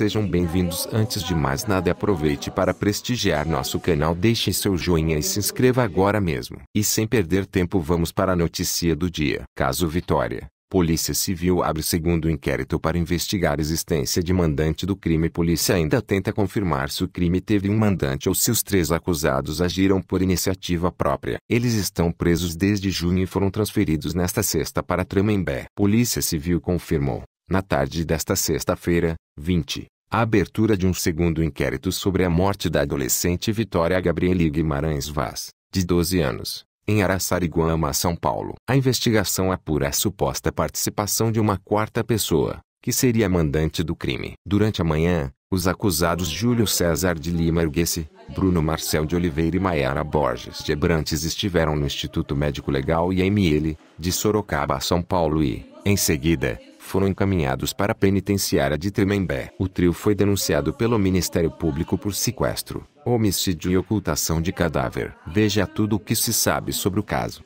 sejam bem-vindos. Antes de mais nada, aproveite para prestigiar nosso canal, deixe seu joinha e se inscreva agora mesmo. E sem perder tempo, vamos para a notícia do dia. Caso Vitória. Polícia Civil abre segundo inquérito para investigar a existência de mandante do crime. Polícia ainda tenta confirmar se o crime teve um mandante ou se os três acusados agiram por iniciativa própria. Eles estão presos desde junho e foram transferidos nesta sexta para Tremembé. Polícia Civil confirmou na tarde desta sexta-feira, 20, a abertura de um segundo inquérito sobre a morte da adolescente Vitória Gabriele Guimarães Vaz, de 12 anos, em Araçariguama, São Paulo. A investigação apura a suposta participação de uma quarta pessoa, que seria mandante do crime. Durante a manhã, os acusados Júlio César de Lima Erguesse, Bruno Marcel de Oliveira e Maiara Borges de Ebrantes estiveram no Instituto Médico Legal (IML) de Sorocaba, São Paulo e, em seguida, foram encaminhados para a penitenciária de Tremembé. O trio foi denunciado pelo Ministério Público por sequestro, homicídio e ocultação de cadáver. Veja tudo o que se sabe sobre o caso.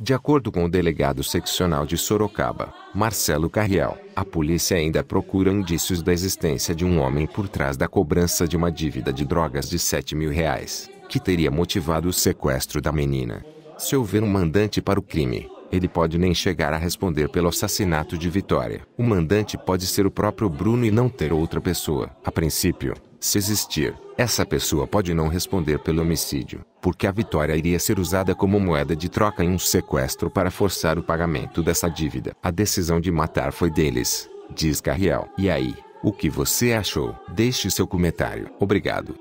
De acordo com o delegado seccional de Sorocaba, Marcelo Carriel, a polícia ainda procura indícios da existência de um homem por trás da cobrança de uma dívida de drogas de 7 mil reais, que teria motivado o sequestro da menina. Se houver um mandante para o crime, ele pode nem chegar a responder pelo assassinato de Vitória. O mandante pode ser o próprio Bruno e não ter outra pessoa. A princípio, se existir, essa pessoa pode não responder pelo homicídio, porque a vitória iria ser usada como moeda de troca em um sequestro para forçar o pagamento dessa dívida. A decisão de matar foi deles, diz Carriel. E aí, o que você achou? Deixe seu comentário. Obrigado.